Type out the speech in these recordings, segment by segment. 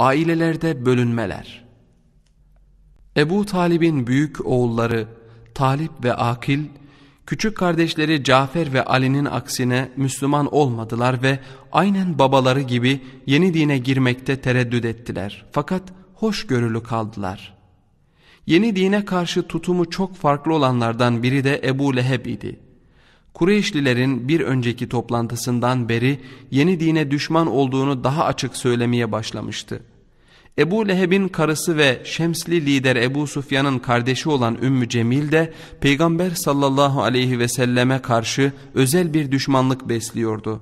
Ailelerde bölünmeler. Ebu Talib'in büyük oğulları Talip ve Akil, küçük kardeşleri Cafer ve Ali'nin aksine Müslüman olmadılar ve aynen babaları gibi yeni dine girmekte tereddüt ettiler. Fakat hoşgörülü kaldılar. Yeni dine karşı tutumu çok farklı olanlardan biri de Ebu Leheb idi. Kureyşlilerin bir önceki toplantısından beri yeni dine düşman olduğunu daha açık söylemeye başlamıştı. Ebu Leheb'in karısı ve Şemsli lider Ebu Sufyan'ın kardeşi olan Ümmü Cemil de Peygamber sallallahu aleyhi ve selleme karşı özel bir düşmanlık besliyordu.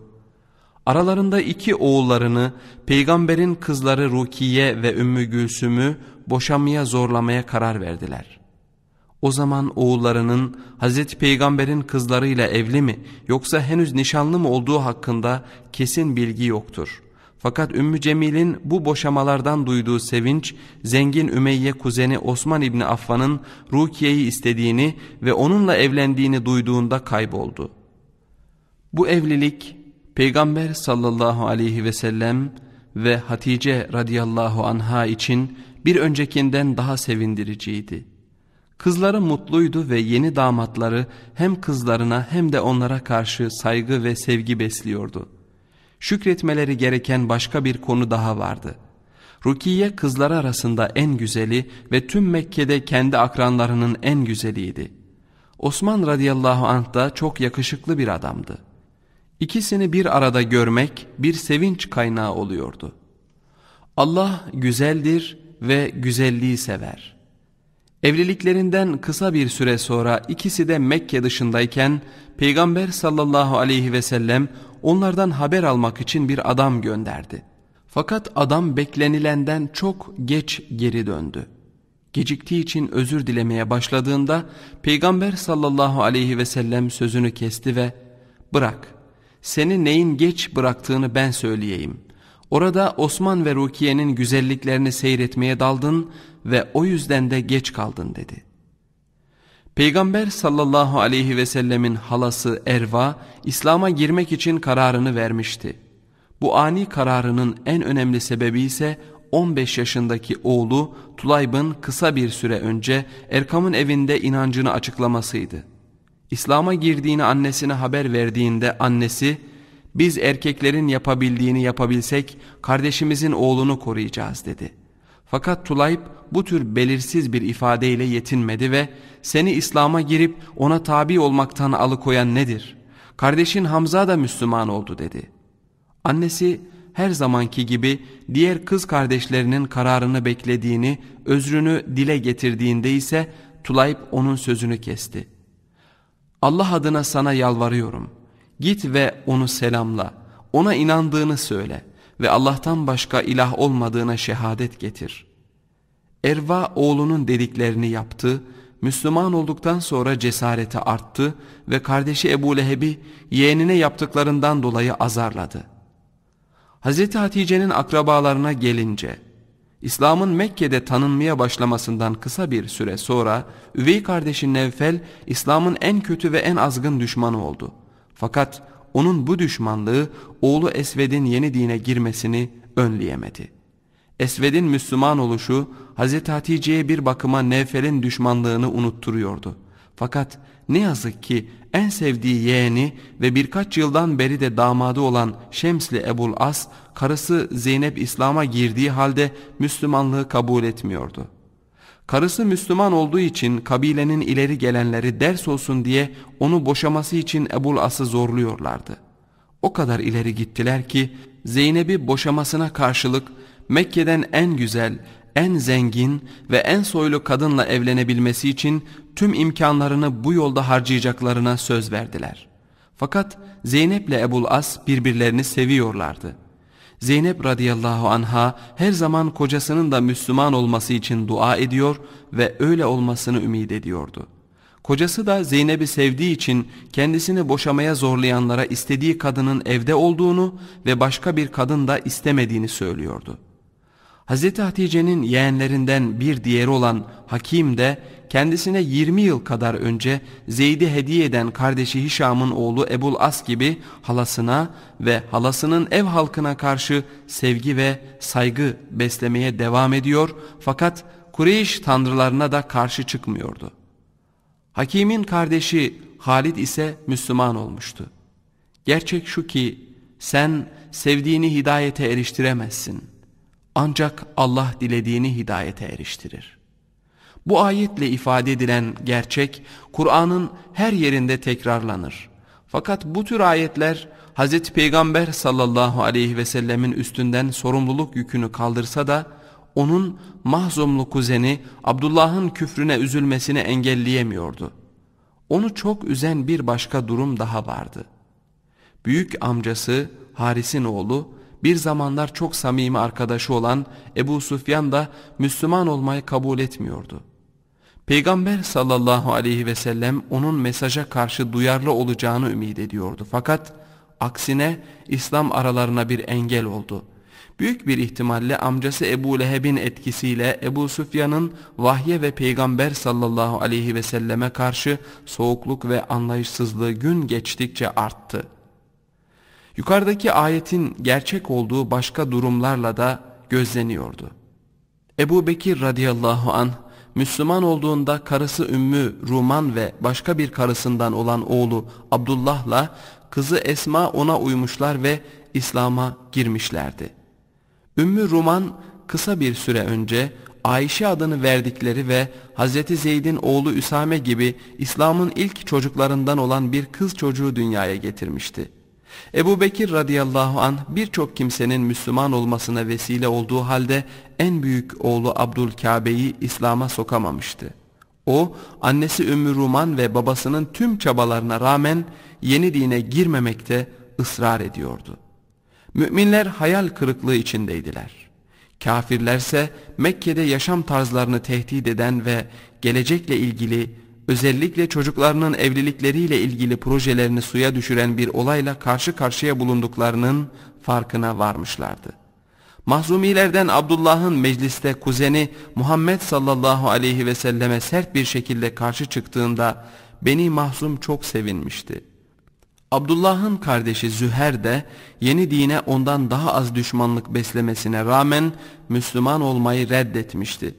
Aralarında iki oğullarını peygamberin kızları Rukiye ve Ümmü Gülsüm'ü boşanmaya zorlamaya karar verdiler. O zaman oğullarının Hazreti Peygamber'in kızlarıyla evli mi yoksa henüz nişanlı mı olduğu hakkında kesin bilgi yoktur. Fakat Ümmü Cemil'in bu boşamalardan duyduğu sevinç zengin Ümeyye kuzeni Osman İbni Affan'ın Rukiye'yi istediğini ve onunla evlendiğini duyduğunda kayboldu. Bu evlilik Peygamber sallallahu aleyhi ve sellem ve Hatice radıyallahu anha için bir öncekinden daha sevindiriciydi.'' Kızları mutluydu ve yeni damatları hem kızlarına hem de onlara karşı saygı ve sevgi besliyordu. Şükretmeleri gereken başka bir konu daha vardı. Rukiye kızlar arasında en güzeli ve tüm Mekke'de kendi akranlarının en güzeliydi. Osman radıyallahu anh da çok yakışıklı bir adamdı. İkisini bir arada görmek bir sevinç kaynağı oluyordu. Allah güzeldir ve güzelliği sever.'' Evliliklerinden kısa bir süre sonra ikisi de Mekke dışındayken Peygamber sallallahu aleyhi ve sellem onlardan haber almak için bir adam gönderdi. Fakat adam beklenilenden çok geç geri döndü. Geciktiği için özür dilemeye başladığında Peygamber sallallahu aleyhi ve sellem sözünü kesti ve ''Bırak, seni neyin geç bıraktığını ben söyleyeyim.'' Orada Osman ve Rukiye'nin güzelliklerini seyretmeye daldın ve o yüzden de geç kaldın dedi. Peygamber sallallahu aleyhi ve sellemin halası Erva, İslam'a girmek için kararını vermişti. Bu ani kararının en önemli sebebi ise 15 yaşındaki oğlu Tulayb'ın kısa bir süre önce Erkam'ın evinde inancını açıklamasıydı. İslam'a girdiğini annesine haber verdiğinde annesi, biz erkeklerin yapabildiğini yapabilsek kardeşimizin oğlunu koruyacağız dedi. Fakat Tulayb bu tür belirsiz bir ifadeyle yetinmedi ve seni İslam'a girip ona tabi olmaktan alıkoyan nedir? Kardeşin Hamza da Müslüman oldu dedi. Annesi her zamanki gibi diğer kız kardeşlerinin kararını beklediğini, özrünü dile getirdiğinde ise Tulayb onun sözünü kesti. Allah adına sana yalvarıyorum.'' Git ve onu selamla, ona inandığını söyle ve Allah'tan başka ilah olmadığına şehadet getir. Erva oğlunun dediklerini yaptı, Müslüman olduktan sonra cesareti arttı ve kardeşi Ebu Leheb'i yeğenine yaptıklarından dolayı azarladı. Hz. Hatice'nin akrabalarına gelince, İslam'ın Mekke'de tanınmaya başlamasından kısa bir süre sonra üvey kardeşi Nevfel İslam'ın en kötü ve en azgın düşmanı oldu.'' Fakat onun bu düşmanlığı oğlu Esved'in yeni dine girmesini önleyemedi. Esved'in Müslüman oluşu Hz. Hatice'ye bir bakıma Nevfel'in düşmanlığını unutturuyordu. Fakat ne yazık ki en sevdiği yeğeni ve birkaç yıldan beri de damadı olan Şemsli Ebul As, karısı Zeynep İslam'a girdiği halde Müslümanlığı kabul etmiyordu.'' Karısı Müslüman olduğu için kabilenin ileri gelenleri ders olsun diye onu boşaması için Ebul As'ı zorluyorlardı. O kadar ileri gittiler ki Zeynep'i boşamasına karşılık Mekke'den en güzel, en zengin ve en soylu kadınla evlenebilmesi için tüm imkanlarını bu yolda harcayacaklarına söz verdiler. Fakat Zeynep ile Ebul As birbirlerini seviyorlardı.'' Zeynep radıyallahu anha her zaman kocasının da Müslüman olması için dua ediyor ve öyle olmasını ümit ediyordu. Kocası da Zeynep'i sevdiği için kendisini boşamaya zorlayanlara istediği kadının evde olduğunu ve başka bir kadın da istemediğini söylüyordu. Hz. Hatice'nin yeğenlerinden bir diğeri olan Hakim de kendisine 20 yıl kadar önce Zeyd'i hediye eden kardeşi Hişam'ın oğlu Ebul As gibi halasına ve halasının ev halkına karşı sevgi ve saygı beslemeye devam ediyor fakat Kureyş tanrılarına da karşı çıkmıyordu. Hakim'in kardeşi Halid ise Müslüman olmuştu. Gerçek şu ki sen sevdiğini hidayete eriştiremezsin.'' Ancak Allah dilediğini hidayete eriştirir. Bu ayetle ifade edilen gerçek Kur'an'ın her yerinde tekrarlanır. Fakat bu tür ayetler Hz. Peygamber sallallahu aleyhi ve sellemin üstünden sorumluluk yükünü kaldırsa da onun mahzumlu kuzeni Abdullah'ın küfrüne üzülmesini engelleyemiyordu. Onu çok üzen bir başka durum daha vardı. Büyük amcası Haris'in oğlu bir zamanlar çok samimi arkadaşı olan Ebu Süfyan da Müslüman olmayı kabul etmiyordu. Peygamber sallallahu aleyhi ve sellem onun mesaja karşı duyarlı olacağını ümit ediyordu. Fakat aksine İslam aralarına bir engel oldu. Büyük bir ihtimalle amcası Ebu Leheb'in etkisiyle Ebu Süfyan'ın vahye ve peygamber sallallahu aleyhi ve selleme karşı soğukluk ve anlayışsızlığı gün geçtikçe arttı yukarıdaki ayetin gerçek olduğu başka durumlarla da gözleniyordu. Ebu Bekir radıyallahu anh Müslüman olduğunda karısı Ümmü Ruman ve başka bir karısından olan oğlu Abdullah'la kızı Esma ona uymuşlar ve İslam'a girmişlerdi. Ümmü Ruman kısa bir süre önce Ayşe adını verdikleri ve Hazreti Zeyd'in oğlu Üsame gibi İslam'ın ilk çocuklarından olan bir kız çocuğu dünyaya getirmişti. Ebu Bekir radıyallahu an birçok kimsenin Müslüman olmasına vesile olduğu halde en büyük oğlu Abdülkabe'yi İslam'a sokamamıştı. O annesi Ümmü Ruman ve babasının tüm çabalarına rağmen yeni dine girmemekte ısrar ediyordu. Müminler hayal kırıklığı içindeydiler. Kafirlerse Mekke'de yaşam tarzlarını tehdit eden ve gelecekle ilgili özellikle çocuklarının evlilikleriyle ilgili projelerini suya düşüren bir olayla karşı karşıya bulunduklarının farkına varmışlardı. Mahzumilerden Abdullah'ın mecliste kuzeni Muhammed sallallahu aleyhi ve selleme sert bir şekilde karşı çıktığında Beni Mahzum çok sevinmişti. Abdullah'ın kardeşi Züher de yeni dine ondan daha az düşmanlık beslemesine rağmen Müslüman olmayı reddetmişti.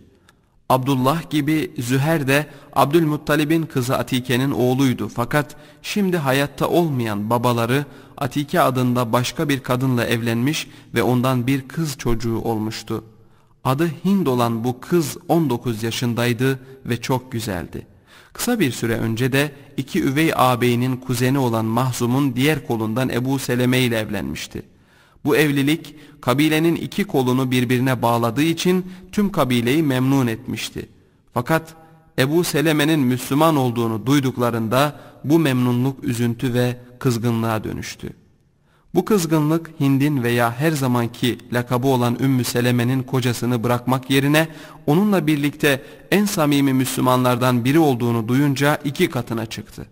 Abdullah gibi Züher de Abdülmuttalib'in kızı Atike'nin oğluydu. Fakat şimdi hayatta olmayan babaları Atike adında başka bir kadınla evlenmiş ve ondan bir kız çocuğu olmuştu. Adı Hind olan bu kız 19 yaşındaydı ve çok güzeldi. Kısa bir süre önce de iki üvey ağabeyinin kuzeni olan Mahzum'un diğer kolundan Ebu Seleme ile evlenmişti. Bu evlilik kabilenin iki kolunu birbirine bağladığı için tüm kabileyi memnun etmişti. Fakat Ebu Seleme'nin Müslüman olduğunu duyduklarında bu memnunluk üzüntü ve kızgınlığa dönüştü. Bu kızgınlık Hind'in veya her zamanki lakabı olan Ümmü Seleme'nin kocasını bırakmak yerine onunla birlikte en samimi Müslümanlardan biri olduğunu duyunca iki katına çıktı.''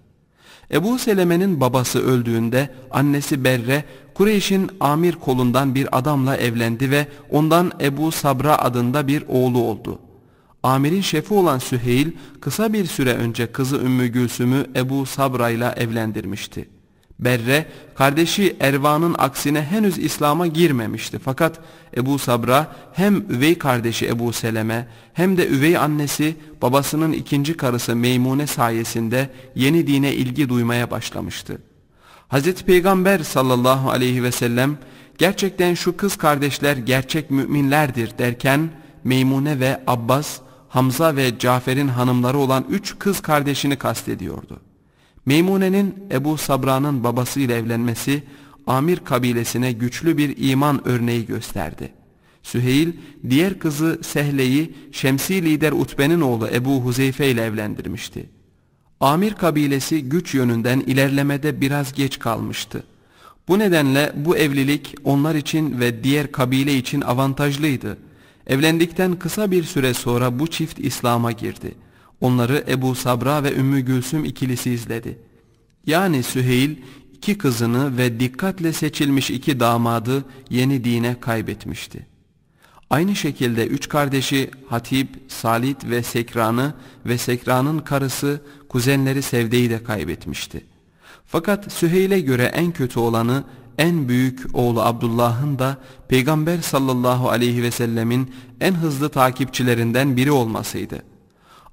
Ebu Seleme'nin babası öldüğünde annesi Berre Kureyş'in amir kolundan bir adamla evlendi ve ondan Ebu Sabra adında bir oğlu oldu. Amirin şefi olan Süheyl kısa bir süre önce kızı Ümmü Gülsüm'ü Ebu Sabra ile evlendirmişti. Berre kardeşi Ervan'ın aksine henüz İslam'a girmemişti. Fakat Ebu Sabra hem üvey kardeşi Ebu Seleme hem de üvey annesi babasının ikinci karısı Meymune sayesinde yeni dine ilgi duymaya başlamıştı. Hz. Peygamber sallallahu aleyhi ve sellem gerçekten şu kız kardeşler gerçek müminlerdir derken Meymune ve Abbas, Hamza ve Cafer'in hanımları olan üç kız kardeşini kastediyordu. Meymune'nin Ebu Sabra'nın babasıyla evlenmesi Amir kabilesine güçlü bir iman örneği gösterdi. Süheyl diğer kızı Sehle'yi Şemsi lider Utbe'nin oğlu Ebu Huzeyfe ile evlendirmişti. Amir kabilesi güç yönünden ilerlemede biraz geç kalmıştı. Bu nedenle bu evlilik onlar için ve diğer kabile için avantajlıydı. Evlendikten kısa bir süre sonra bu çift İslam'a girdi.'' Onları Ebu Sabra ve Ümmü Gülsüm ikilisi izledi. Yani Süheyl iki kızını ve dikkatle seçilmiş iki damadı yeni dine kaybetmişti. Aynı şekilde üç kardeşi Hatib, Salit ve Sekran'ı ve Sekran'ın karısı kuzenleri Sevde'yi de kaybetmişti. Fakat Süheyl'e göre en kötü olanı en büyük oğlu Abdullah'ın da Peygamber sallallahu aleyhi ve sellemin en hızlı takipçilerinden biri olmasıydı.''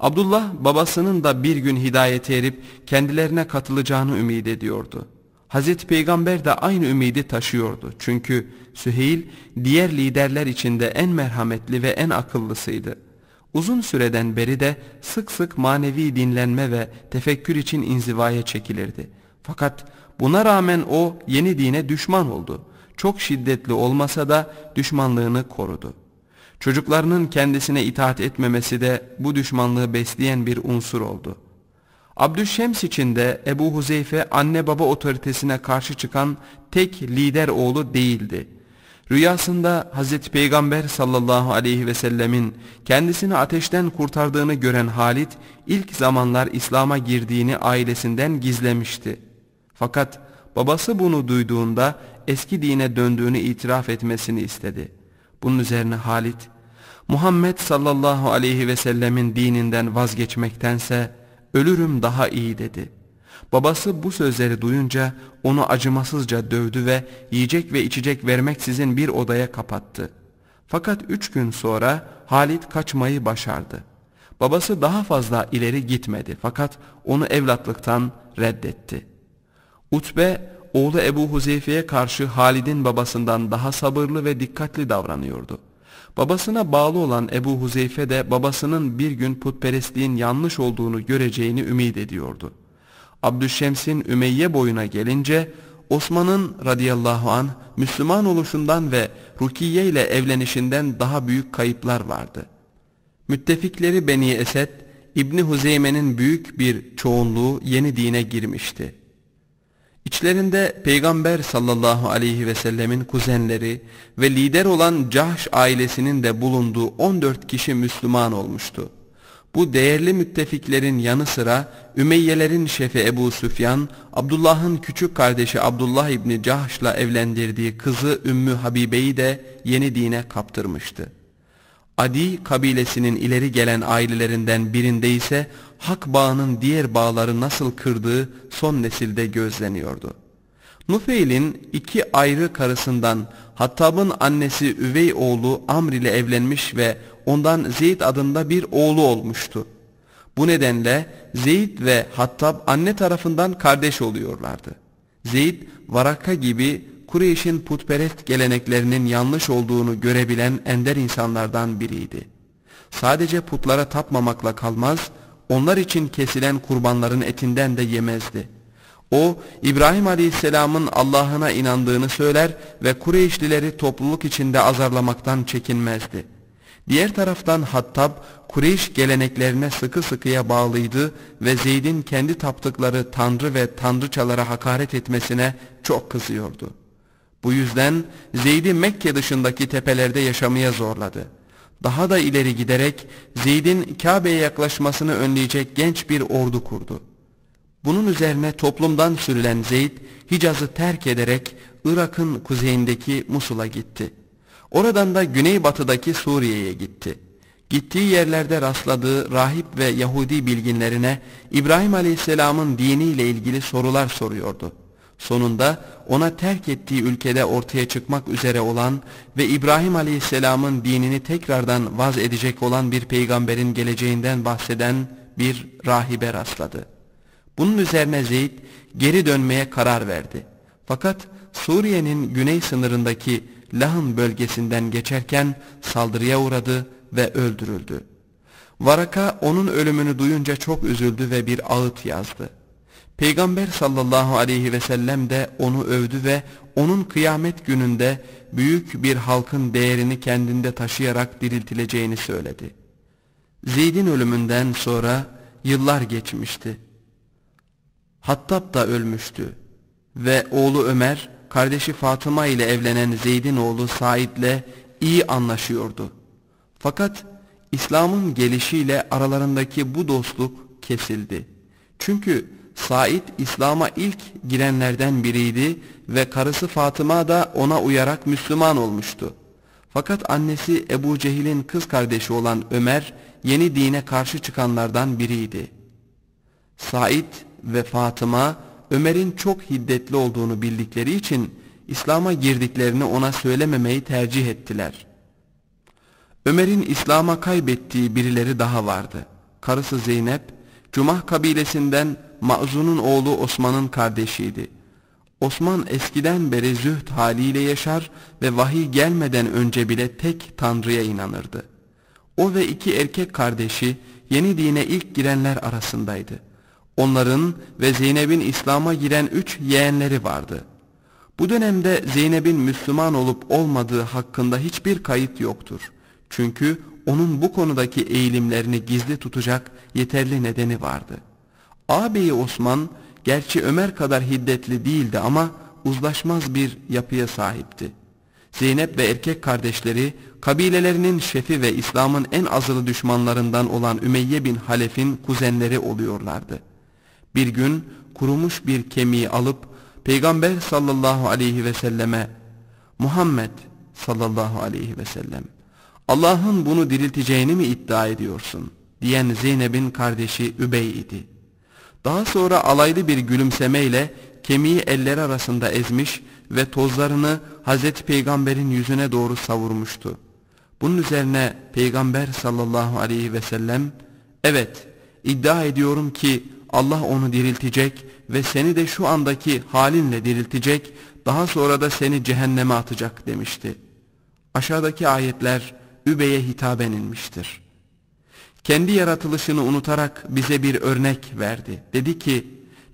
Abdullah babasının da bir gün hidayete erip kendilerine katılacağını ümit ediyordu. Hazreti Peygamber de aynı ümidi taşıyordu. Çünkü Süheyl diğer liderler içinde en merhametli ve en akıllısıydı. Uzun süreden beri de sık sık manevi dinlenme ve tefekkür için inzivaya çekilirdi. Fakat buna rağmen o yeni dine düşman oldu. Çok şiddetli olmasa da düşmanlığını korudu.'' Çocuklarının kendisine itaat etmemesi de bu düşmanlığı besleyen bir unsur oldu. Abdüşşems için de Ebu Huzeyfe anne baba otoritesine karşı çıkan tek lider oğlu değildi. Rüyasında Hazreti Peygamber sallallahu aleyhi ve sellemin kendisini ateşten kurtardığını gören Halit ilk zamanlar İslam'a girdiğini ailesinden gizlemişti. Fakat babası bunu duyduğunda eski dine döndüğünü itiraf etmesini istedi.'' Bunun üzerine Halit, Muhammed sallallahu aleyhi ve sellemin dininden vazgeçmektense ölürüm daha iyi dedi. Babası bu sözleri duyunca onu acımasızca dövdü ve yiyecek ve içecek vermeksizin bir odaya kapattı. Fakat üç gün sonra Halit kaçmayı başardı. Babası daha fazla ileri gitmedi fakat onu evlatlıktan reddetti. Utbe oğlu Ebu Huzeyfe'ye karşı Halid'in babasından daha sabırlı ve dikkatli davranıyordu. Babasına bağlı olan Ebu Huzeyfe de babasının bir gün putperestliğin yanlış olduğunu göreceğini ümit ediyordu. Abdüşşems'in Ümeyye boyuna gelince Osman'ın radıyallahu an Müslüman oluşundan ve Rukiye ile evlenişinden daha büyük kayıplar vardı. Müttefikleri Beni Esed, İbni Huzeyme'nin büyük bir çoğunluğu yeni dine girmişti. İçlerinde Peygamber sallallahu aleyhi ve sellemin kuzenleri ve lider olan Cahş ailesinin de bulunduğu 14 kişi Müslüman olmuştu. Bu değerli müttefiklerin yanı sıra Ümeyyelerin şefi Ebu Süfyan, Abdullah'ın küçük kardeşi Abdullah İbni Cahş'la evlendirdiği kızı Ümmü Habibe'yi de yeni dine kaptırmıştı. Adi kabilesinin ileri gelen ailelerinden birinde ise hak bağının diğer bağları nasıl kırdığı son nesilde gözleniyordu. Nufeil'in iki ayrı karısından Hattab'ın annesi üvey oğlu Amr ile evlenmiş ve ondan Zeyd adında bir oğlu olmuştu. Bu nedenle Zeyd ve Hattab anne tarafından kardeş oluyorlardı. Zeyd, Varaka gibi Kureyş'in putperest geleneklerinin yanlış olduğunu görebilen ender insanlardan biriydi. Sadece putlara tapmamakla kalmaz, onlar için kesilen kurbanların etinden de yemezdi. O İbrahim Aleyhisselam'ın Allah'ına inandığını söyler ve Kureyşlileri topluluk içinde azarlamaktan çekinmezdi. Diğer taraftan Hattab Kureyş geleneklerine sıkı sıkıya bağlıydı ve Zeyd'in kendi taptıkları tanrı ve tanrıçalara hakaret etmesine çok kızıyordu. Bu yüzden Zeyd'i Mekke dışındaki tepelerde yaşamaya zorladı.'' daha da ileri giderek Zeyd'in Kabe'ye yaklaşmasını önleyecek genç bir ordu kurdu. Bunun üzerine toplumdan sürülen Zeyd Hicaz'ı terk ederek Irak'ın kuzeyindeki Musul'a gitti. Oradan da güneybatıdaki Suriye'ye gitti. Gittiği yerlerde rastladığı rahip ve Yahudi bilginlerine İbrahim Aleyhisselam'ın diniyle ilgili sorular soruyordu. Sonunda ona terk ettiği ülkede ortaya çıkmak üzere olan ve İbrahim Aleyhisselam'ın dinini tekrardan vaz edecek olan bir peygamberin geleceğinden bahseden bir rahibe rastladı. Bunun üzerine Zeyd geri dönmeye karar verdi. Fakat Suriye'nin güney sınırındaki Lahın bölgesinden geçerken saldırıya uğradı ve öldürüldü. Varaka onun ölümünü duyunca çok üzüldü ve bir ağıt yazdı. Peygamber sallallahu aleyhi ve sellem de onu övdü ve onun kıyamet gününde büyük bir halkın değerini kendinde taşıyarak diriltileceğini söyledi. Zeyd'in ölümünden sonra yıllar geçmişti. Hattab da ölmüştü ve oğlu Ömer kardeşi Fatıma ile evlenen Zeyd'in oğlu Said ile iyi anlaşıyordu. Fakat İslam'ın gelişiyle aralarındaki bu dostluk kesildi. Çünkü Said İslam'a ilk girenlerden biriydi ve karısı Fatıma da ona uyarak Müslüman olmuştu. Fakat annesi Ebu Cehil'in kız kardeşi olan Ömer yeni dine karşı çıkanlardan biriydi. Said ve Fatıma Ömer'in çok hiddetli olduğunu bildikleri için İslam'a girdiklerini ona söylememeyi tercih ettiler. Ömer'in İslam'a kaybettiği birileri daha vardı. Karısı Zeynep, Cumah kabilesinden Ma'zun'un oğlu Osman'ın kardeşiydi. Osman eskiden beri züht haliyle yaşar ve vahiy gelmeden önce bile tek Tanrı'ya inanırdı. O ve iki erkek kardeşi yeni dine ilk girenler arasındaydı. Onların ve Zeynep'in İslam'a giren üç yeğenleri vardı. Bu dönemde Zeynep'in Müslüman olup olmadığı hakkında hiçbir kayıt yoktur. Çünkü onun bu konudaki eğilimlerini gizli tutacak yeterli nedeni vardı.'' Ağabeyi Osman gerçi Ömer kadar hiddetli değildi ama uzlaşmaz bir yapıya sahipti. Zeynep ve erkek kardeşleri kabilelerinin şefi ve İslam'ın en azılı düşmanlarından olan Ümeyye bin Halef'in kuzenleri oluyorlardı. Bir gün kurumuş bir kemiği alıp Peygamber sallallahu aleyhi ve selleme Muhammed sallallahu aleyhi ve sellem Allah'ın bunu dirilteceğini mi iddia ediyorsun diyen Zeynep'in kardeşi Übey idi.'' Daha sonra alaylı bir gülümsemeyle kemiği elleri arasında ezmiş ve tozlarını Hazreti Peygamber'in yüzüne doğru savurmuştu. Bunun üzerine Peygamber sallallahu aleyhi ve sellem, ''Evet, iddia ediyorum ki Allah onu diriltecek ve seni de şu andaki halinle diriltecek, daha sonra da seni cehenneme atacak.'' demişti. Aşağıdaki ayetler Übey'e hitaben inmiştir kendi yaratılışını unutarak bize bir örnek verdi. Dedi ki,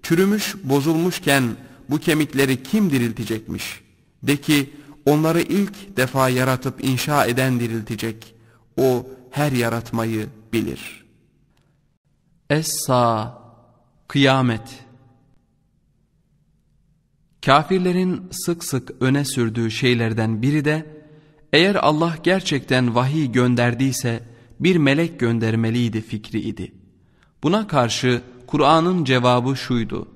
çürümüş, bozulmuşken bu kemikleri kim diriltecekmiş? De ki, onları ilk defa yaratıp inşa eden diriltecek. O her yaratmayı bilir. es Kıyamet Kafirlerin sık sık öne sürdüğü şeylerden biri de, eğer Allah gerçekten vahiy gönderdiyse, bir melek göndermeliydi fikri idi. Buna karşı Kur'an'ın cevabı şuydu.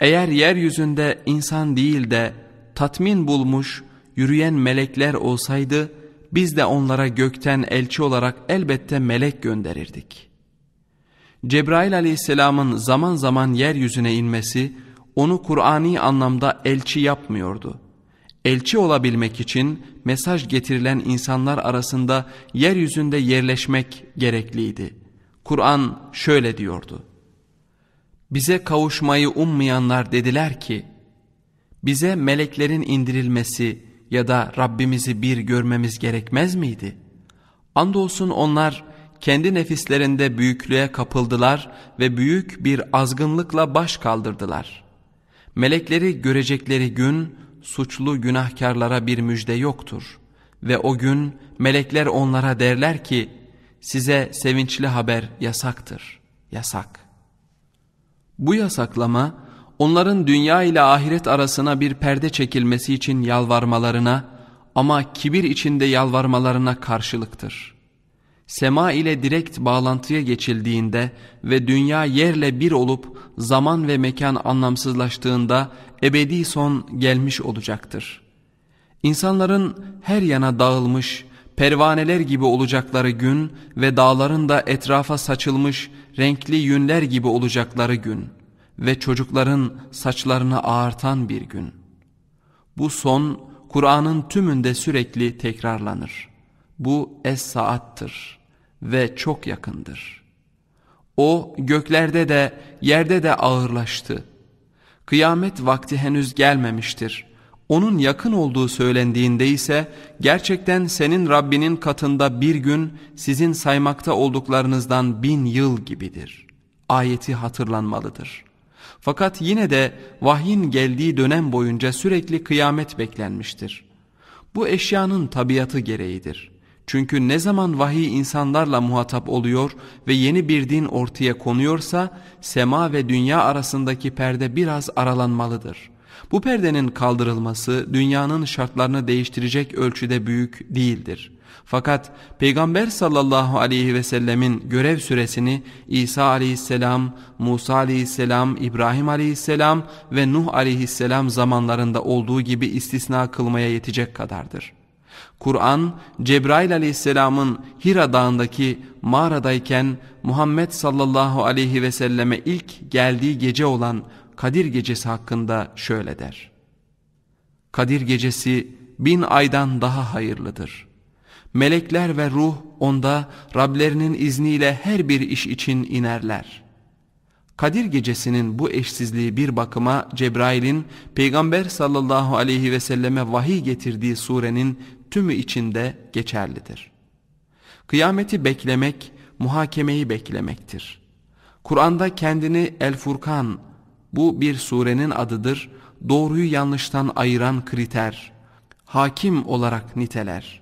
Eğer yeryüzünde insan değil de tatmin bulmuş yürüyen melekler olsaydı biz de onlara gökten elçi olarak elbette melek gönderirdik. Cebrail aleyhisselamın zaman zaman yeryüzüne inmesi onu Kur'ani anlamda elçi yapmıyordu elçi olabilmek için mesaj getirilen insanlar arasında yeryüzünde yerleşmek gerekliydi. Kur'an şöyle diyordu. Bize kavuşmayı ummayanlar dediler ki, bize meleklerin indirilmesi ya da Rabbimizi bir görmemiz gerekmez miydi? Andolsun onlar kendi nefislerinde büyüklüğe kapıldılar ve büyük bir azgınlıkla baş kaldırdılar. Melekleri görecekleri gün, suçlu günahkarlara bir müjde yoktur. Ve o gün melekler onlara derler ki, size sevinçli haber yasaktır, yasak. Bu yasaklama, onların dünya ile ahiret arasına bir perde çekilmesi için yalvarmalarına ama kibir içinde yalvarmalarına karşılıktır.'' sema ile direkt bağlantıya geçildiğinde ve dünya yerle bir olup zaman ve mekan anlamsızlaştığında ebedi son gelmiş olacaktır. İnsanların her yana dağılmış, pervaneler gibi olacakları gün ve dağların da etrafa saçılmış renkli yünler gibi olacakları gün ve çocukların saçlarını ağırtan bir gün. Bu son Kur'an'ın tümünde sürekli tekrarlanır.'' Bu es-saattır ve çok yakındır. O göklerde de yerde de ağırlaştı. Kıyamet vakti henüz gelmemiştir. Onun yakın olduğu söylendiğinde ise gerçekten senin Rabbinin katında bir gün sizin saymakta olduklarınızdan bin yıl gibidir. Ayeti hatırlanmalıdır.'' Fakat yine de vahyin geldiği dönem boyunca sürekli kıyamet beklenmiştir. Bu eşyanın tabiatı gereğidir. Çünkü ne zaman vahiy insanlarla muhatap oluyor ve yeni bir din ortaya konuyorsa sema ve dünya arasındaki perde biraz aralanmalıdır. Bu perdenin kaldırılması dünyanın şartlarını değiştirecek ölçüde büyük değildir. Fakat Peygamber sallallahu aleyhi ve sellemin görev süresini İsa aleyhisselam, Musa aleyhisselam, İbrahim aleyhisselam ve Nuh aleyhisselam zamanlarında olduğu gibi istisna kılmaya yetecek kadardır. Kur'an Cebrail aleyhisselamın Hira dağındaki mağaradayken Muhammed sallallahu aleyhi ve selleme ilk geldiği gece olan Kadir gecesi hakkında şöyle der. Kadir gecesi bin aydan daha hayırlıdır. Melekler ve ruh onda Rablerinin izniyle her bir iş için inerler.'' Kadir gecesinin bu eşsizliği bir bakıma Cebrail'in Peygamber sallallahu aleyhi ve selleme vahiy getirdiği surenin tümü içinde geçerlidir. Kıyameti beklemek, muhakemeyi beklemektir. Kur'an'da kendini El Furkan, bu bir surenin adıdır, doğruyu yanlıştan ayıran kriter, hakim olarak niteler.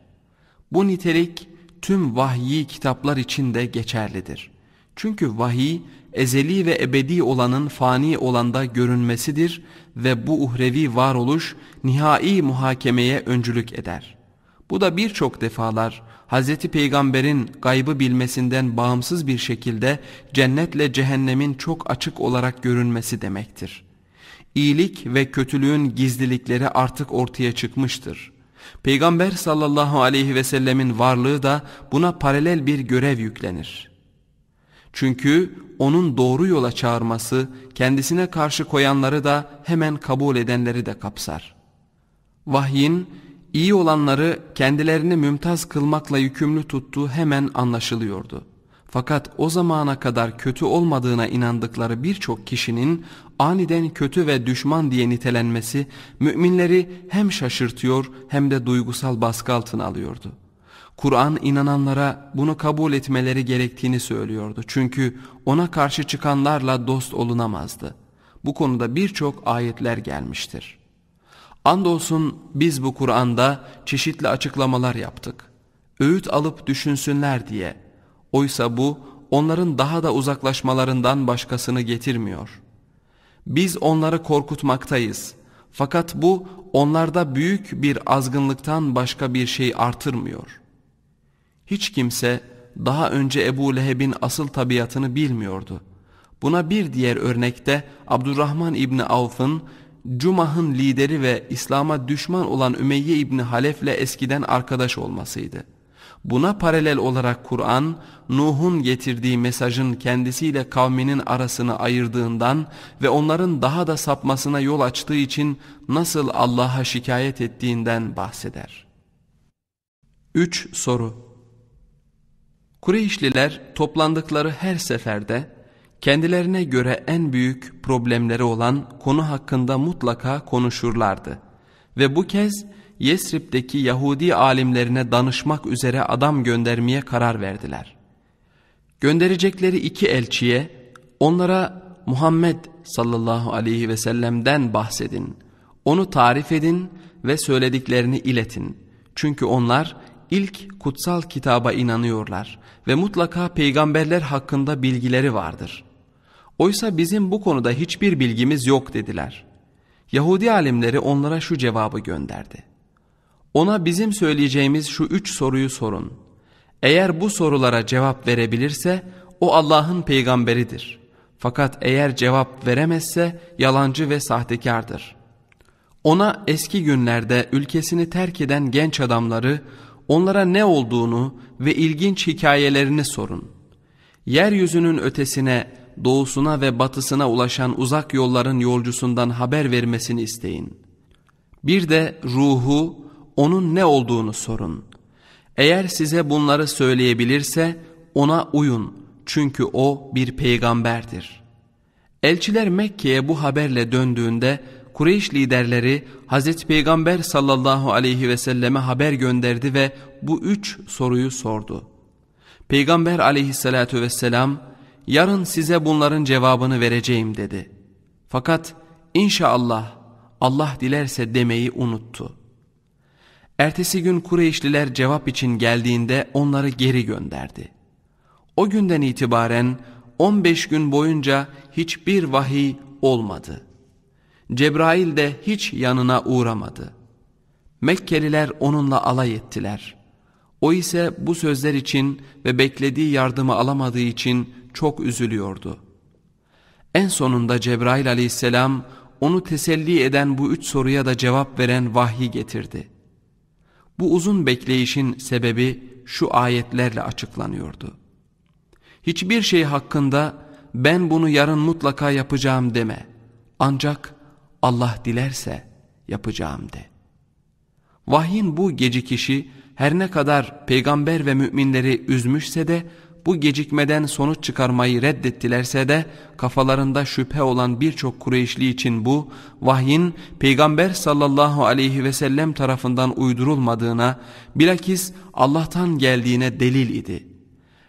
Bu nitelik tüm vahyi kitaplar içinde geçerlidir. Çünkü vahiy ezeli ve ebedi olanın fani olanda görünmesidir ve bu uhrevi varoluş nihai muhakemeye öncülük eder. Bu da birçok defalar Hz. Peygamber'in gaybı bilmesinden bağımsız bir şekilde cennetle cehennemin çok açık olarak görünmesi demektir. İyilik ve kötülüğün gizlilikleri artık ortaya çıkmıştır. Peygamber sallallahu aleyhi ve sellemin varlığı da buna paralel bir görev yüklenir. Çünkü onun doğru yola çağırması kendisine karşı koyanları da hemen kabul edenleri de kapsar. Vahyin İyi olanları kendilerini mümtaz kılmakla yükümlü tuttuğu hemen anlaşılıyordu. Fakat o zamana kadar kötü olmadığına inandıkları birçok kişinin aniden kötü ve düşman diye nitelenmesi müminleri hem şaşırtıyor hem de duygusal baskı altına alıyordu. Kur'an inananlara bunu kabul etmeleri gerektiğini söylüyordu. Çünkü ona karşı çıkanlarla dost olunamazdı. Bu konuda birçok ayetler gelmiştir. Andolsun biz bu Kur'an'da çeşitli açıklamalar yaptık. Öğüt alıp düşünsünler diye. Oysa bu onların daha da uzaklaşmalarından başkasını getirmiyor. Biz onları korkutmaktayız. Fakat bu onlarda büyük bir azgınlıktan başka bir şey artırmıyor. Hiç kimse daha önce Ebu Leheb'in asıl tabiatını bilmiyordu. Buna bir diğer örnekte Abdurrahman İbni Avf'ın Cumah'ın lideri ve İslam'a düşman olan Ümeyye İbni ile eskiden arkadaş olmasıydı. Buna paralel olarak Kur'an, Nuh'un getirdiği mesajın kendisiyle kavminin arasını ayırdığından ve onların daha da sapmasına yol açtığı için nasıl Allah'a şikayet ettiğinden bahseder. 3. Soru Kureyşliler toplandıkları her seferde kendilerine göre en büyük problemleri olan konu hakkında mutlaka konuşurlardı. Ve bu kez Yesrib'deki Yahudi alimlerine danışmak üzere adam göndermeye karar verdiler. Gönderecekleri iki elçiye onlara Muhammed sallallahu aleyhi ve sellem'den bahsedin, onu tarif edin ve söylediklerini iletin. Çünkü onlar ilk kutsal kitaba inanıyorlar ve mutlaka peygamberler hakkında bilgileri vardır. Oysa bizim bu konuda hiçbir bilgimiz yok dediler. Yahudi alimleri onlara şu cevabı gönderdi. Ona bizim söyleyeceğimiz şu üç soruyu sorun. Eğer bu sorulara cevap verebilirse o Allah'ın peygamberidir. Fakat eğer cevap veremezse yalancı ve sahtekardır.'' Ona eski günlerde ülkesini terk eden genç adamları onlara ne olduğunu ve ilginç hikayelerini sorun. Yeryüzünün ötesine, doğusuna ve batısına ulaşan uzak yolların yolcusundan haber vermesini isteyin. Bir de ruhu, onun ne olduğunu sorun. Eğer size bunları söyleyebilirse ona uyun çünkü o bir peygamberdir. Elçiler Mekke'ye bu haberle döndüğünde Kureyş liderleri Hazreti Peygamber sallallahu aleyhi ve selleme haber gönderdi ve bu üç soruyu sordu. Peygamber aleyhissalatu vesselam yarın size bunların cevabını vereceğim dedi. Fakat inşallah Allah dilerse demeyi unuttu. Ertesi gün Kureyşliler cevap için geldiğinde onları geri gönderdi. O günden itibaren 15 gün boyunca hiçbir vahiy olmadı.'' Cebrail de hiç yanına uğramadı. Mekkeliler onunla alay ettiler. O ise bu sözler için ve beklediği yardımı alamadığı için çok üzülüyordu. En sonunda Cebrail aleyhisselam onu teselli eden bu üç soruya da cevap veren vahyi getirdi. Bu uzun bekleyişin sebebi şu ayetlerle açıklanıyordu. Hiçbir şey hakkında ben bunu yarın mutlaka yapacağım deme. Ancak Allah dilerse yapacağım de. Vahyin bu gecikişi her ne kadar peygamber ve müminleri üzmüşse de bu gecikmeden sonuç çıkarmayı reddettilerse de kafalarında şüphe olan birçok Kureyşli için bu vahyin peygamber sallallahu aleyhi ve sellem tarafından uydurulmadığına bilakis Allah'tan geldiğine delil idi.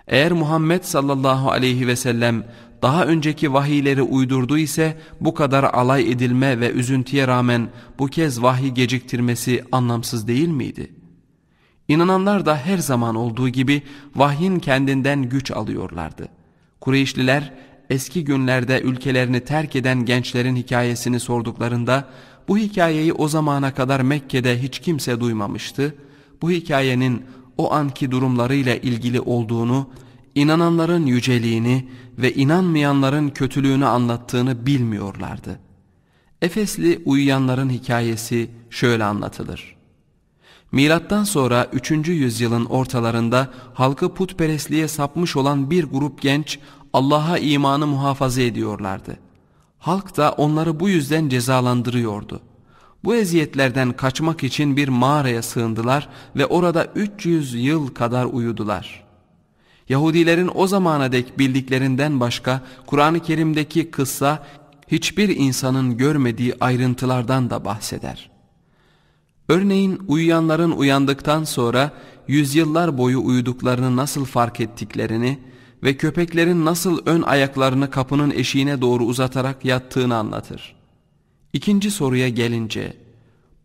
Eğer Muhammed sallallahu aleyhi ve sellem daha önceki vahiyleri uydurdu ise bu kadar alay edilme ve üzüntüye rağmen bu kez vahiy geciktirmesi anlamsız değil miydi? İnananlar da her zaman olduğu gibi vahyin kendinden güç alıyorlardı. Kureyşliler eski günlerde ülkelerini terk eden gençlerin hikayesini sorduklarında bu hikayeyi o zamana kadar Mekke'de hiç kimse duymamıştı. Bu hikayenin o anki durumlarıyla ilgili olduğunu inananların yüceliğini ve inanmayanların kötülüğünü anlattığını bilmiyorlardı. Efesli uyuyanların hikayesi şöyle anlatılır. Milattan sonra 3. yüzyılın ortalarında halkı putperestliğe sapmış olan bir grup genç Allah'a imanı muhafaza ediyorlardı. Halk da onları bu yüzden cezalandırıyordu. Bu eziyetlerden kaçmak için bir mağaraya sığındılar ve orada 300 yıl kadar uyudular.'' Yahudilerin o zamana dek bildiklerinden başka Kur'an-ı Kerim'deki kıssa hiçbir insanın görmediği ayrıntılardan da bahseder. Örneğin uyuyanların uyandıktan sonra yüzyıllar boyu uyuduklarını nasıl fark ettiklerini ve köpeklerin nasıl ön ayaklarını kapının eşiğine doğru uzatarak yattığını anlatır. İkinci soruya gelince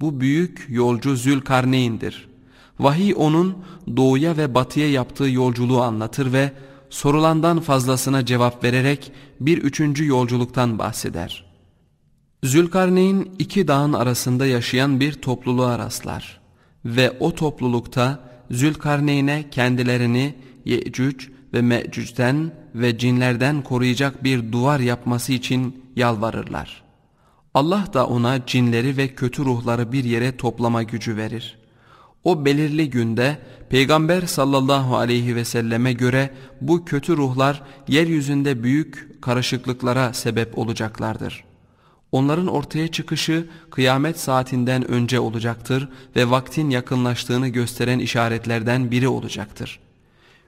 bu büyük yolcu Zülkarneyn'dir. Vahiy onun doğuya ve batıya yaptığı yolculuğu anlatır ve sorulandan fazlasına cevap vererek bir üçüncü yolculuktan bahseder. Zülkarneyn iki dağın arasında yaşayan bir topluluğa rastlar ve o toplulukta Zülkarneyn'e kendilerini Yecüc ve Mecüc'ten ve cinlerden koruyacak bir duvar yapması için yalvarırlar. Allah da ona cinleri ve kötü ruhları bir yere toplama gücü verir. O belirli günde Peygamber sallallahu aleyhi ve selleme göre bu kötü ruhlar yeryüzünde büyük karışıklıklara sebep olacaklardır. Onların ortaya çıkışı kıyamet saatinden önce olacaktır ve vaktin yakınlaştığını gösteren işaretlerden biri olacaktır.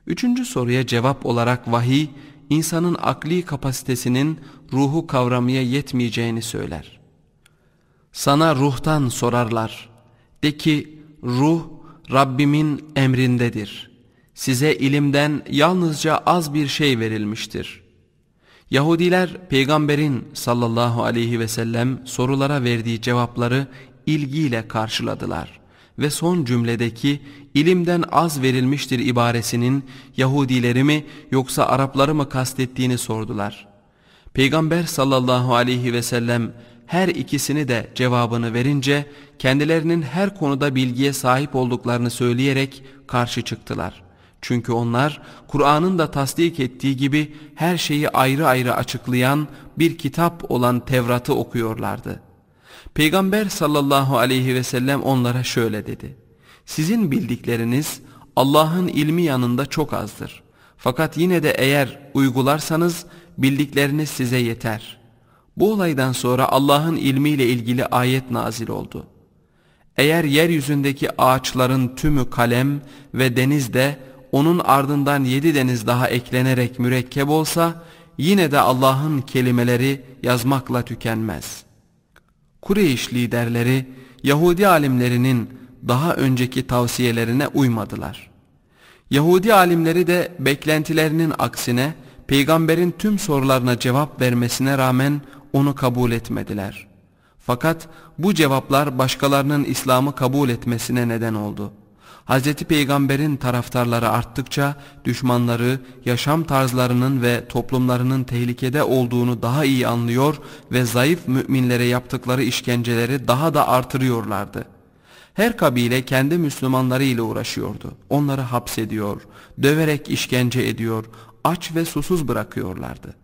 Üçüncü soruya cevap olarak vahiy, insanın akli kapasitesinin ruhu kavramaya yetmeyeceğini söyler. Sana ruhtan sorarlar. De ki, ruh Rabbimin emrindedir. Size ilimden yalnızca az bir şey verilmiştir. Yahudiler peygamberin sallallahu aleyhi ve sellem sorulara verdiği cevapları ilgiyle karşıladılar ve son cümledeki ilimden az verilmiştir ibaresinin Yahudileri mi yoksa Arapları mı kastettiğini sordular. Peygamber sallallahu aleyhi ve sellem her ikisini de cevabını verince kendilerinin her konuda bilgiye sahip olduklarını söyleyerek karşı çıktılar. Çünkü onlar Kur'an'ın da tasdik ettiği gibi her şeyi ayrı ayrı açıklayan bir kitap olan Tevrat'ı okuyorlardı. Peygamber sallallahu aleyhi ve sellem onlara şöyle dedi. Sizin bildikleriniz Allah'ın ilmi yanında çok azdır. Fakat yine de eğer uygularsanız bildikleriniz size yeter.'' Bu olaydan sonra Allah'ın ilmiyle ilgili ayet nazil oldu. Eğer yeryüzündeki ağaçların tümü kalem ve denizde onun ardından yedi deniz daha eklenerek mürekkep olsa yine de Allah'ın kelimeleri yazmakla tükenmez. Kureyş liderleri Yahudi alimlerinin daha önceki tavsiyelerine uymadılar. Yahudi alimleri de beklentilerinin aksine peygamberin tüm sorularına cevap vermesine rağmen onu kabul etmediler. Fakat bu cevaplar başkalarının İslam'ı kabul etmesine neden oldu. Hz. Peygamber'in taraftarları arttıkça düşmanları yaşam tarzlarının ve toplumlarının tehlikede olduğunu daha iyi anlıyor ve zayıf müminlere yaptıkları işkenceleri daha da artırıyorlardı. Her kabile kendi Müslümanları ile uğraşıyordu. Onları hapsediyor, döverek işkence ediyor, aç ve susuz bırakıyorlardı.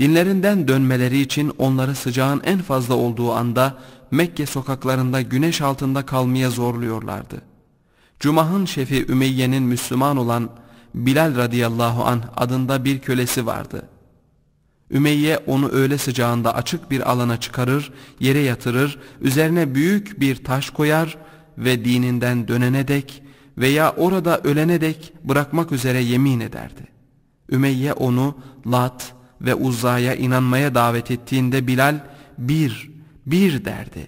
Dinlerinden dönmeleri için onları sıcağın en fazla olduğu anda Mekke sokaklarında güneş altında kalmaya zorluyorlardı. Cuma'nın şefi Ümeyye'nin Müslüman olan Bilal radıyallahu an adında bir kölesi vardı. Ümeyye onu öğle sıcağında açık bir alana çıkarır, yere yatırır, üzerine büyük bir taş koyar ve dininden dönene dek veya orada ölene dek bırakmak üzere yemin ederdi. Ümeyye onu Lat, ve Uzza'ya inanmaya davet ettiğinde Bilal bir, bir derdi.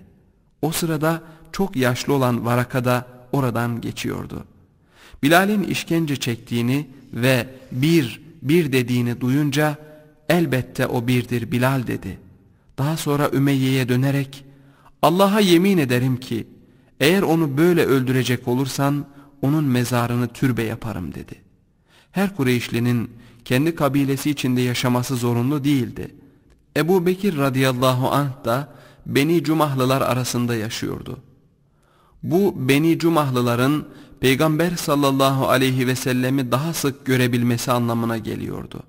O sırada çok yaşlı olan Varaka da oradan geçiyordu. Bilal'in işkence çektiğini ve bir, bir dediğini duyunca elbette o birdir Bilal dedi. Daha sonra Ümeyye'ye dönerek Allah'a yemin ederim ki eğer onu böyle öldürecek olursan onun mezarını türbe yaparım dedi. Her Kureyşlinin kendi kabilesi içinde yaşaması zorunlu değildi. Ebu Bekir radıyallahu anh da Beni Cumahlılar arasında yaşıyordu. Bu Beni Cumahlıların Peygamber sallallahu aleyhi ve sellemi daha sık görebilmesi anlamına geliyordu.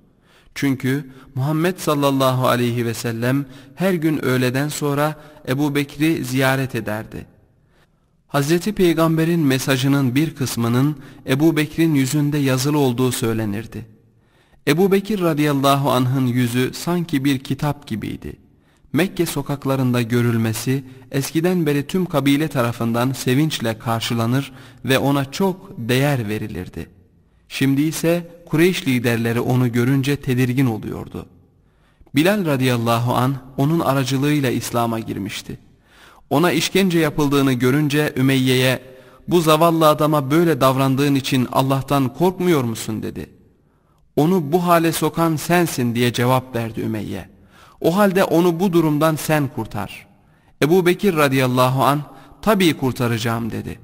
Çünkü Muhammed sallallahu aleyhi ve sellem her gün öğleden sonra Ebu Bekir'i ziyaret ederdi. Hazreti Peygamber'in mesajının bir kısmının Ebu Bekir'in yüzünde yazılı olduğu söylenirdi. Ebu Bekir radıyallahu anh'ın yüzü sanki bir kitap gibiydi. Mekke sokaklarında görülmesi eskiden beri tüm kabile tarafından sevinçle karşılanır ve ona çok değer verilirdi. Şimdi ise Kureyş liderleri onu görünce tedirgin oluyordu. Bilal radıyallahu an onun aracılığıyla İslam'a girmişti. Ona işkence yapıldığını görünce Ümeyye'ye bu zavallı adama böyle davrandığın için Allah'tan korkmuyor musun dedi. Onu bu hale sokan sensin diye cevap verdi Ümeyye. O halde onu bu durumdan sen kurtar. Ebu Bekir radıyallahu an tabii kurtaracağım dedi.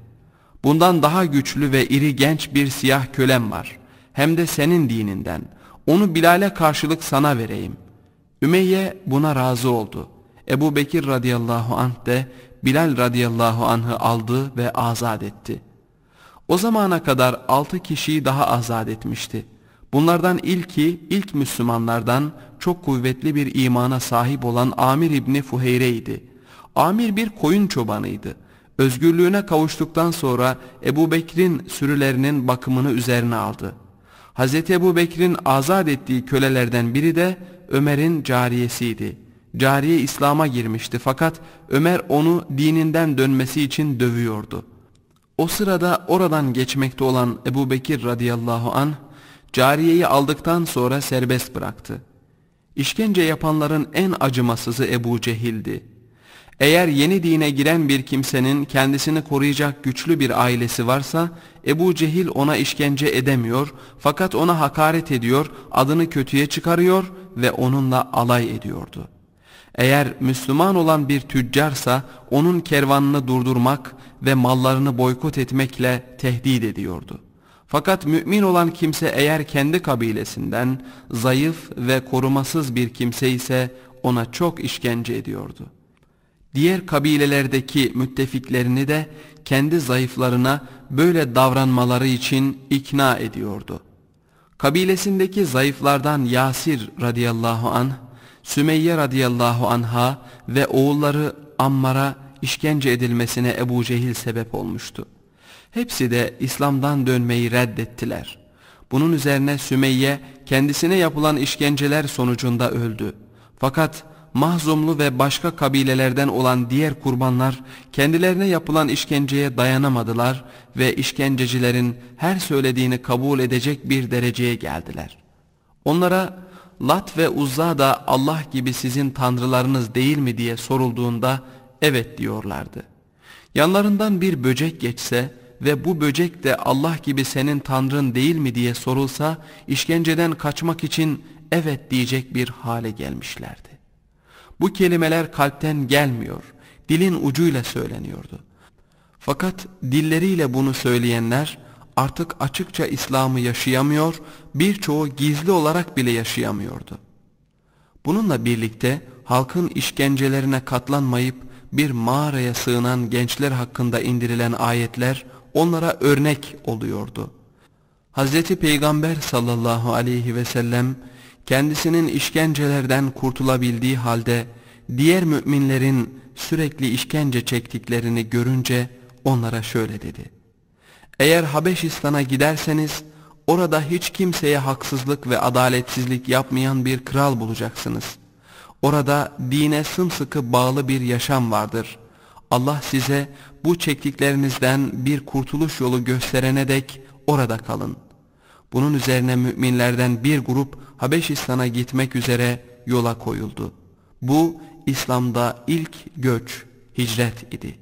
Bundan daha güçlü ve iri genç bir siyah kölem var. Hem de senin dininden. Onu Bilal'e karşılık sana vereyim. Ümeyye buna razı oldu. Ebu Bekir radıyallahu anh de Bilal radıyallahu anh'ı aldı ve azat etti. O zamana kadar altı kişiyi daha azat etmişti.'' Bunlardan ilki ilk Müslümanlardan çok kuvvetli bir imana sahip olan Amir İbni Fuheyre idi. Amir bir koyun çobanıydı. Özgürlüğüne kavuştuktan sonra Ebu Bekir'in sürülerinin bakımını üzerine aldı. Hz. Ebu Bekir'in azat ettiği kölelerden biri de Ömer'in cariyesiydi. Cariye İslam'a girmişti fakat Ömer onu dininden dönmesi için dövüyordu. O sırada oradan geçmekte olan Ebu Bekir radıyallahu anh cariyeyi aldıktan sonra serbest bıraktı. İşkence yapanların en acımasızı Ebu Cehil'di. Eğer yeni dine giren bir kimsenin kendisini koruyacak güçlü bir ailesi varsa Ebu Cehil ona işkence edemiyor fakat ona hakaret ediyor, adını kötüye çıkarıyor ve onunla alay ediyordu. Eğer Müslüman olan bir tüccarsa onun kervanını durdurmak ve mallarını boykot etmekle tehdit ediyordu.'' Fakat mümin olan kimse eğer kendi kabilesinden zayıf ve korumasız bir kimse ise ona çok işkence ediyordu. Diğer kabilelerdeki müttefiklerini de kendi zayıflarına böyle davranmaları için ikna ediyordu. Kabilesindeki zayıflardan Yasir radıyallahu anh, Sümeyye radıyallahu anha ve oğulları Ammar'a işkence edilmesine Ebu Cehil sebep olmuştu. Hepsi de İslam'dan dönmeyi reddettiler. Bunun üzerine Sümeyye kendisine yapılan işkenceler sonucunda öldü. Fakat Mahzumlu ve başka kabilelerden olan diğer kurbanlar kendilerine yapılan işkenceye dayanamadılar ve işkencecilerin her söylediğini kabul edecek bir dereceye geldiler. Onlara Lat ve Uzza da Allah gibi sizin tanrılarınız değil mi diye sorulduğunda evet diyorlardı. Yanlarından bir böcek geçse ve bu böcek de Allah gibi senin tanrın değil mi diye sorulsa işkenceden kaçmak için evet diyecek bir hale gelmişlerdi. Bu kelimeler kalpten gelmiyor, dilin ucuyla söyleniyordu. Fakat dilleriyle bunu söyleyenler artık açıkça İslam'ı yaşayamıyor, birçoğu gizli olarak bile yaşayamıyordu. Bununla birlikte halkın işkencelerine katlanmayıp bir mağaraya sığınan gençler hakkında indirilen ayetler onlara örnek oluyordu. Hazreti Peygamber sallallahu aleyhi ve sellem kendisinin işkencelerden kurtulabildiği halde diğer müminlerin sürekli işkence çektiklerini görünce onlara şöyle dedi. Eğer Habeşistan'a giderseniz orada hiç kimseye haksızlık ve adaletsizlik yapmayan bir kral bulacaksınız. Orada dine sımsıkı bağlı bir yaşam vardır. Allah size bu çektiklerinizden bir kurtuluş yolu gösterene dek orada kalın. Bunun üzerine müminlerden bir grup Habeşistan'a gitmek üzere yola koyuldu. Bu İslam'da ilk göç, hicret idi.